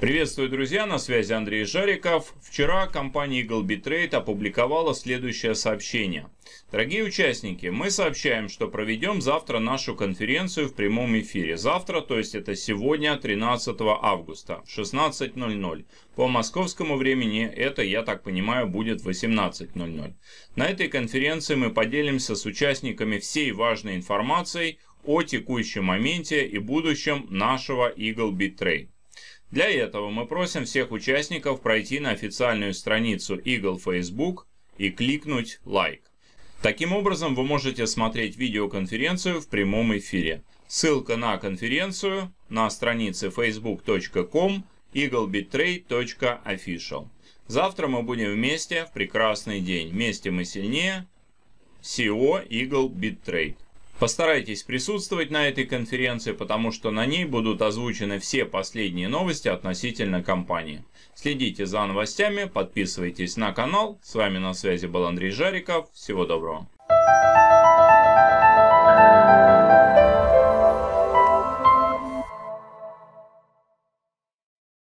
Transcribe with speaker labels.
Speaker 1: Приветствую, друзья, на связи Андрей Жариков. Вчера компания Eagle Bitrate опубликовала следующее сообщение. Дорогие участники, мы сообщаем, что проведем завтра нашу конференцию в прямом эфире. Завтра, то есть это сегодня, 13 августа, в 16.00. По московскому времени это, я так понимаю, будет 18.00. На этой конференции мы поделимся с участниками всей важной информацией о текущем моменте и будущем нашего Eagle Bitrate. Для этого мы просим всех участников пройти на официальную страницу Eagle Facebook и кликнуть «Лайк». Таким образом, вы можете смотреть видеоконференцию в прямом эфире. Ссылка на конференцию на странице facebook.com eaglebitrate.official. Завтра мы будем вместе в прекрасный день. Вместе мы сильнее. SEO Eagle Bitrate. Постарайтесь присутствовать на этой конференции, потому что на ней будут озвучены все последние новости относительно компании. Следите за новостями, подписывайтесь на канал. С вами на связи был Андрей Жариков. Всего доброго.